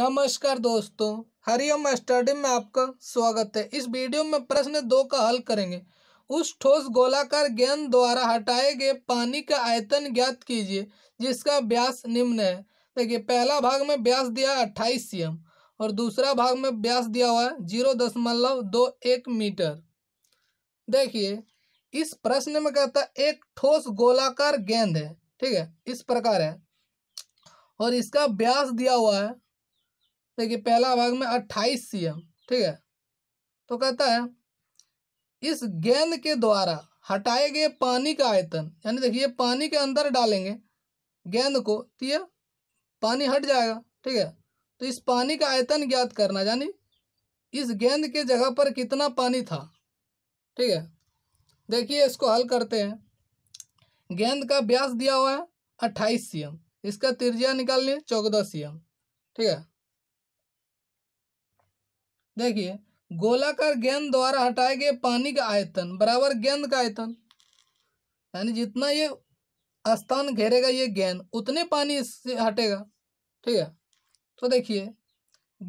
नमस्कार दोस्तों हरिओम स्टडी में आपका स्वागत है इस वीडियो में प्रश्न दो का हल करेंगे उस ठोस गोलाकार गेंद द्वारा हटाए गए पानी का आयतन ज्ञात कीजिए जिसका व्यास निम्न है देखिए पहला भाग में व्यास दिया है अट्ठाईस सी एम और दूसरा भाग में व्यास दिया हुआ है जीरो दशमलव दो एक मीटर देखिए इस प्रश्न में कहता एक ठोस गोलाकार गेंद है ठीक है इस प्रकार है और इसका व्यास दिया हुआ है देखिए पहला भाग में अट्ठाईस सी ठीक है तो कहता है इस गेंद के द्वारा हटाए गए पानी का आयतन यानी देखिए पानी के अंदर डालेंगे गेंद को तो ये पानी हट जाएगा ठीक है तो इस पानी का आयतन ज्ञात करना यानी इस गेंद के जगह पर कितना पानी था ठीक है देखिए इसको हल करते हैं गेंद का ब्यास दिया हुआ है अट्ठाईस सी इसका त्रिज्या निकाल लिए चौदह सी ठीक है देखिए गोलाकार गेंद द्वारा हटाए गए पानी का आयतन बराबर गेंद का आयतन यानी जितना ये स्थान घेरेगा ये गेंद उतने पानी इससे हटेगा ठीक है तो देखिए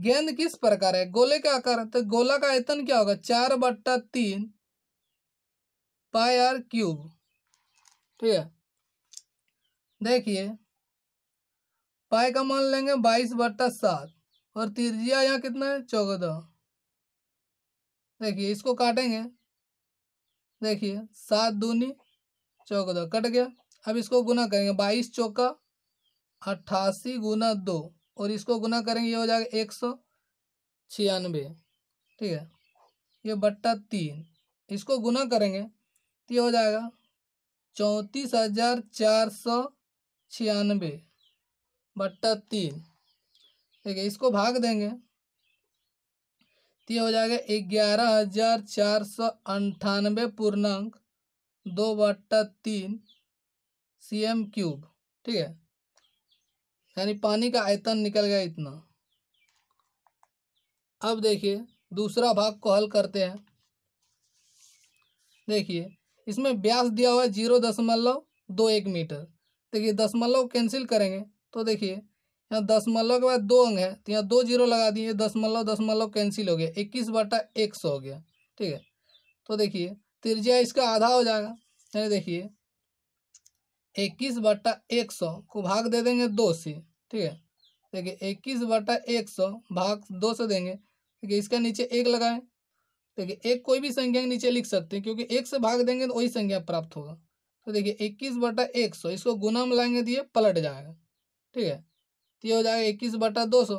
गेंद किस प्रकार है गोले का आकार तो गोला का आयतन क्या होगा चार बट्टा तीन पाई आर क्यूब ठीक है देखिए पाई का मान लेंगे बाईस बट्टा सात और त्रिज्या यहाँ कितना है चौदह देखिए इसको काटेंगे देखिए सात दूनी दो कट गया अब इसको गुना करेंगे बाईस चौका अट्ठासी गुना दो और इसको गुना करेंगे ये हो जाएगा एक सौ छियानवे ठीक है ये बट्टा तीन इसको गुना करेंगे तो ये हो जाएगा चौंतीस हजार चार सौ छियानवे बट्टा तीन ठीक है इसको भाग देंगे तो हो जाएगा ग्यारह हजार चार सौ अंठानबे पूर्णांक दो बट्टा तीन सी एम क्यूब ठीक है यानी पानी का आयतन निकल गया इतना अब देखिए दूसरा भाग को हल करते हैं देखिए इसमें ब्यास दिया हुआ है जीरो दशमलव दो एक मीटर देखिए दशमलव कैंसिल करेंगे तो देखिए यहाँ दशमलव के बाद दो अंग है तो यहाँ दो जीरो लगा दिए दशमलव दशमलव कैंसिल हो गया इक्कीस बटा एक सौ हो गया ठीक है तो देखिए त्रिज्या इसका आधा हो जाएगा यानी देखिए इक्कीस बटा एक सौ को भाग दे देंगे दो से ठीक है देखिए इक्कीस बटा एक सौ भाग दो से देंगे देखिए इसका नीचे एक लगाएं देखिए एक कोई भी संख्या नीचे लिख सकते हैं क्योंकि एक से भाग देंगे तो वही संख्या प्राप्त होगा तो देखिए इक्कीस बटा एक सौ इसको गुना में लाएंगे दिए तो पलट जाएगा ठीक है तो ये हो जाएगा इक्कीस बटा दो सौ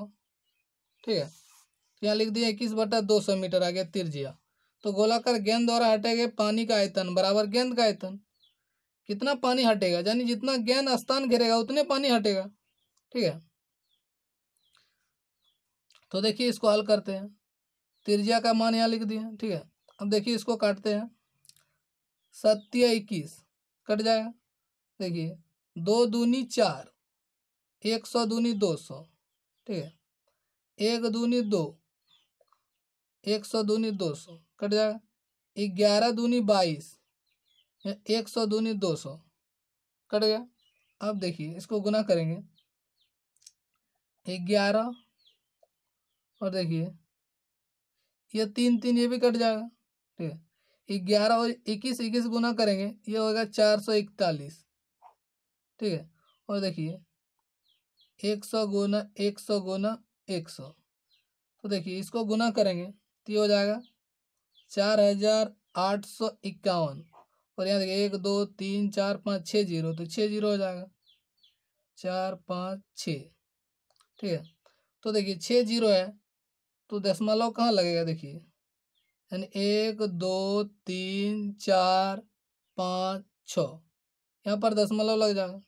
ठीक है तो यहाँ लिख दिया इक्कीस बटा दो सौ मीटर आ गया तिरजिया तो गोलाकार गेंद द्वारा हटेगा पानी का आयतन बराबर गेंद का आयतन कितना पानी हटेगा यानी जितना गेंद स्थान घेरेगा उतने पानी हटेगा ठीक है तो देखिए इसको हल करते हैं तिरजिया का मान यहाँ लिख दिया ठीक है अब देखिए इसको काटते हैं सत्य इक्कीस कट जाएगा देखिए दो दूनी चार एक सौ दूनी दो सौ ठीक है एक दूनी दो एक सौ दूनी दो सौ कट जाएगा ग्यारह दूनी बाईस एक सौ दूनी दो सौ कट गया अब देखिए इसको गुना करेंगे ग्यारह और देखिए ये तीन तीन ये भी कट जाएगा ठीक है ग्यारह और इक्कीस इक्कीस गुना करेंगे ये होगा चार सौ इकतालीस ठीक है और देखिए एक सौ गुना एक सौ गुना एक सौ तो देखिए इसको गुना करेंगे तो ये हो जाएगा चार हजार आठ सौ इक्यावन और यहाँ देखिए एक दो तीन चार पाँच छः जीरो तो छः जीरो हो जाएगा चार पाँच छः ठीक है तो देखिए छः जीरो है तो दशमलव कहाँ लगेगा देखिए यानी एक दो तीन चार पाँच छ यहाँ पर दशमलव लग जाएगा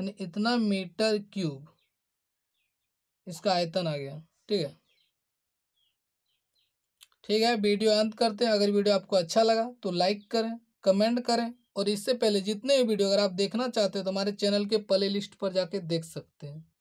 यानी इतना मीटर क्यूब इसका आयतन आ गया ठीक है ठीक है वीडियो अंत करते हैं अगर वीडियो आपको अच्छा लगा तो लाइक करें कमेंट करें और इससे पहले जितने भी वीडियो अगर आप देखना चाहते हो तो हमारे चैनल के प्ले लिस्ट पर जाके देख सकते हैं